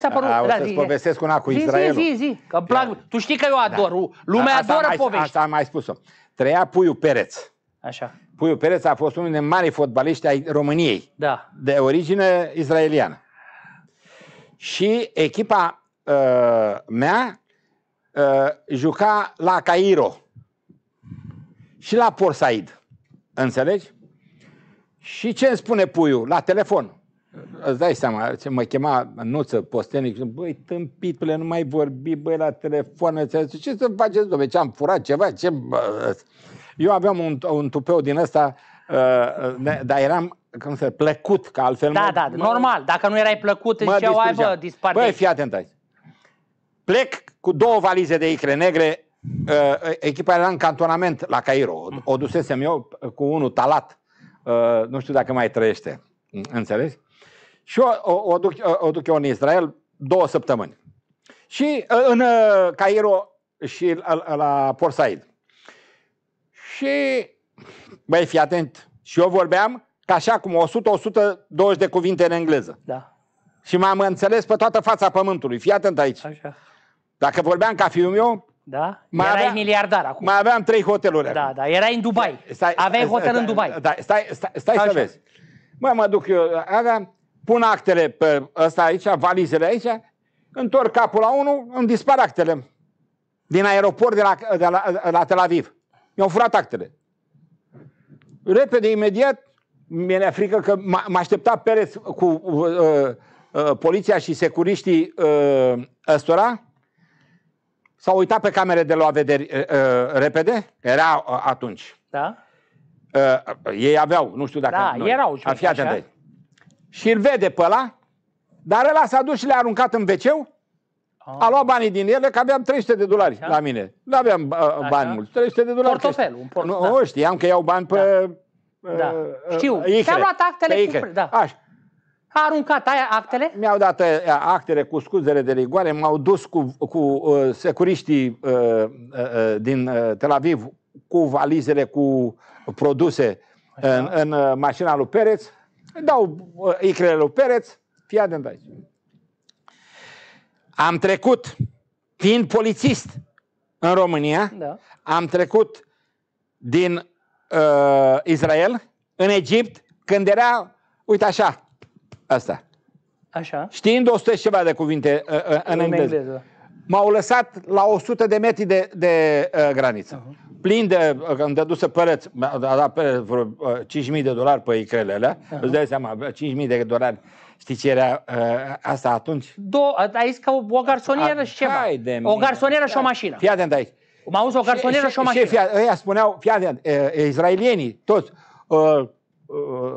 S-a părut, A, o să-ți povestesc una cu zi, Israelul. Zi, zi, zi, că plac. Da. Tu știi că eu da. ador, da. lumea adoră mai, povești. Asta am mai spus-o. Trăia Puiu Pereț. Așa. Puiu Pereț a fost unul dintre mari fotbaliști ai României. Da. De origine israeliană. Și echipa uh, mea uh, juca la Cairo și la Port Said. Înțelegi? Și ce îmi spune Puiu la telefon? îți dai seama, ce mă chema Nuță Postenic, băi, tâmpitule, nu mai vorbi, băi, la telefon, ce să faceți, domne, ce am furat ceva, ce... Bă? Eu aveam un, un tupeu din ăsta, uh, uh dar eram cum să plăcut, că altfel... Da, mă, da, mă, normal, dacă nu erai plăcut, îți ziceau, ai, bă, dispar Băi, fii atent aici. Plec cu două valize de icre negre, uh, echipa era în cantonament la Cairo, o, o dusesem eu uh, cu unul talat, uh, nu știu dacă mai trăiește, înțelegi? și o, o, o, duc, o, duc eu în Israel două săptămâni. Și ă, în ă, Cairo și la, la Port Said. Și, băi, fii atent, și eu vorbeam ca așa cum 100-120 de cuvinte în engleză. Da. Și m-am înțeles pe toată fața pământului. Fii atent aici. Așa. Dacă vorbeam ca fiul meu, da? Mai Erai aveam, miliardar acum. Mai aveam trei hoteluri. Da, acum. da, erai în Dubai. Stai, Aveai hotel stai, în Dubai. Da, stai, stai, stai, stai să vezi. Mă, mă duc eu, ă, aveam pun actele pe ăsta aici, valizele aici, întorc capul la unul, îmi dispar actele din aeroport de la, de la, de la Tel Aviv. Mi-au furat actele. Repede, imediat, mi-e frică că m-a așteptat Perez cu uh, uh, uh, poliția și securiștii uh, ăstora. S-au uitat pe camere de la vederi uh, uh, repede, era uh, atunci. Da? Uh, ei aveau, nu știu dacă... Da, noi. erau. Ar fi atent și îl vede pe ăla, dar ăla s-a dus și le-a aruncat în wc A ah. luat banii din ele, că aveam 300 de dolari Așa? la mine. Nu aveam uh, bani mulți, 300 de dolari. Portofel, un portofel. Nu, da. știam că iau bani pe... Da. Uh, da. Știu, și am luat actele cu... Da. Așa. A aruncat aia actele? Mi-au dat actele cu scuzele de rigoare, m-au dus cu, cu uh, securiștii uh, uh, uh din uh, Tel Aviv cu valizele, cu produse în, în uh, mașina lui Pereț dau uh, icrele lui Pereț, fii atent aici. Am trecut, fiind polițist în România, da. am trecut din uh, Israel în Egipt când era, uite așa, asta. Așa. Știind 100 și ceva de cuvinte uh, uh, în, în engleză. engleză. M-au lăsat la 100 de metri de, de uh, graniță. Uh-huh plin de, am dădus să păreți, a dat pe vreo 5.000 uh, de dolari pe icrelele, uh-huh. Da. îți dai seama, 5.000 de dolari, știi ce era uh, asta atunci? Do, aici ca o, o garsonieră a, și ceva, o garsonieră și o mașină. Fii atent aici. Am auzi o garsonieră și, o mașină. Și, ăia spuneau, fii atent, e, izraelienii, toți, uh, uh,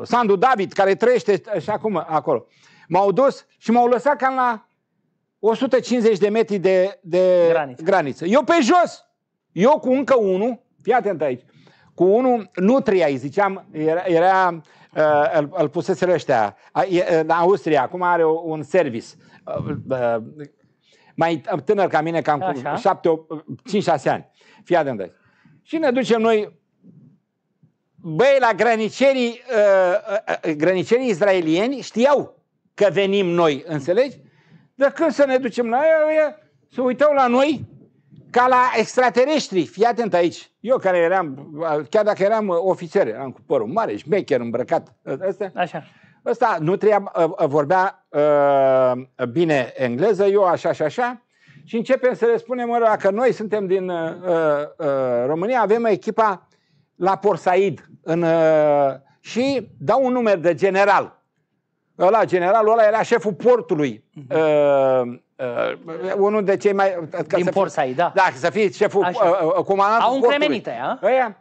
Sandu David, care trăiește și acum acolo, m-au dus și m-au lăsat cam la 150 de metri de, de graniță. graniță. Eu pe jos! Eu cu încă unul, fii atent aici, cu unul, Nutria îi ziceam, era, era uh, îl, îl puseseră ăștia, în Austria, acum are un service, uh, uh, mai tânăr ca mine, cam cu 5-6 ani. Fii atent aici. Și ne ducem noi, băi, la grănicerii, uh, uh, uh grănicerii izraelieni știau că venim noi, înțelegi? Dar când să ne ducem la ea, se uitau la noi, ca la extraterestri. Fii atent aici. Eu care eram, chiar dacă eram uh, ofițer, eram cu părul mare, șmecher, îmbrăcat. Asta, uh, așa. Ăsta nu treia, uh, vorbea uh, bine engleză, eu așa și așa. Și începem să le spunem mă, că noi suntem din uh, uh, România, avem echipa la Porsaid în, uh, și dau un număr de general. Ăla, generalul ăla era șeful portului mhm. uh, Uh, uh, unul de cei mai... Ca Din Porsai, fie, da. Da, să fii șeful, Așa. uh, uh comandantul Au încremenit aia. aia.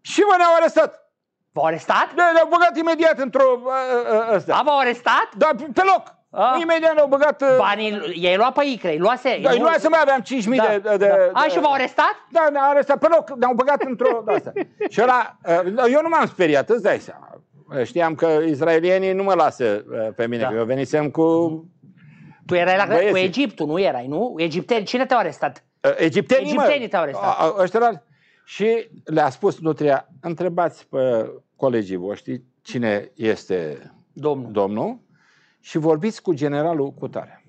Și mă ne-au arestat. V-au arestat? Da, ne au băgat imediat într-o... Uh, uh, A, v-au arestat? Da, pe loc. Ah. Imediat ne au băgat... Uh... Banii, i-ai luat pe icre, i luase... Da, i luase, mai aveam 5.000 da, de, de, da. de... A, și v-au arestat? Da, ne-au arestat pe loc, ne-au băgat într-o... asta. Da, și ăla, uh, eu nu m-am speriat, îți dai seama. Știam că izraelienii nu mă lasă pe mine, da. că eu venisem cu mhm. Tu erai la Băieții. cu Egiptul, nu erai, nu? Egipteni, cine te-au arestat? Uh, egiptenii, Egiptenii te-au arestat. A, ăștia, și le-a spus Nutria, întrebați pe colegii voștri cine este domnul, domnul și vorbiți cu generalul Cutare.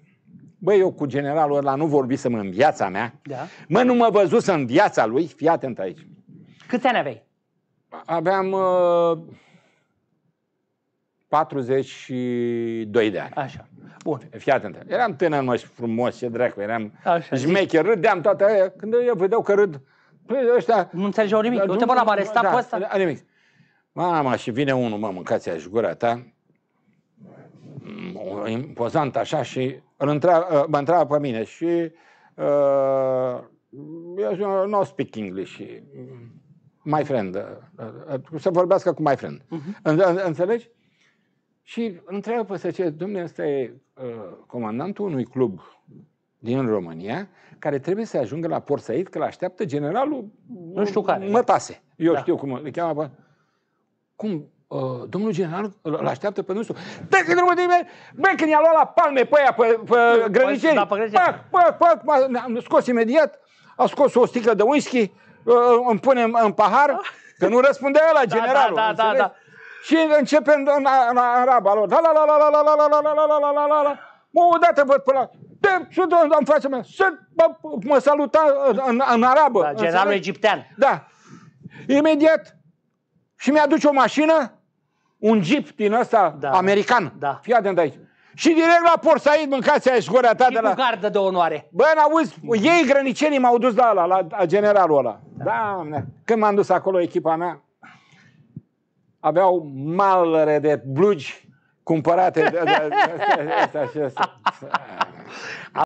Băi, eu cu generalul ăla nu vorbisem în viața mea. Da. Mă, nu mă văzusem în viața lui. Fii atent aici. Câți ani aveai? Aveam... Uh, 42 de ani. Așa. Bun. Fii atent. Eram mă, frumos, ce dracu, eram Așa, râdeam toată aia. Când eu vedeau că râd, păi, ăștia... Nu înțelegeau nimic. Uite, bă, l-am arestat da, pe ăsta. Nimic. Mama, și vine unul, mă, mâncați aș gura ta. Mm, impozant așa și îl întra, ă, mă întreabă pe mine și uh, eu zic, no speak English. My friend. Uh, uh, să vorbească cu my friend. Uh-huh. Înțelegi? Și întreabă pe săcet, domnule, ăsta e uh, comandantul unui club din România, care trebuie să ajungă la Port Said, că l-așteaptă generalul nu știu care. Mătase. Eu da. știu cum îl cheamă. Pe... Cum? Uh, domnul general îl așteaptă pe nu știu. Dă că drumul de Bă, când i-a luat la palme pe aia, pe, pe păi, păi, grăniceri, da, pac, pac, pac, am scos imediat, a scos o sticlă de whisky, uh, îmi pune în, în pahar, ah. că nu răspundea la da, da, generalul. Da, da, da, da, da. Și începem în, araba lor. La la la la la la la la la la la la la la la Mă, odată văd până la... Te, sunt în fața mea. Sunt, mă, mă saluta în, în arabă. Da, generalul egiptean. Da. Imediat. Și mi-aduce o mașină, un jeep din ăsta da. american. Da. Fii atent aici. Și direct la Port Said, mâncați aici scorea ta și de la... gardă de onoare. Bă, n-auzi, ei grănicenii m-au dus la, la, la, la generalul ăla. Da. Doamne, când m-am dus acolo, echipa mea, aveau malăre de blugi cumpărate de, de, de, de, de, de, de, de, de,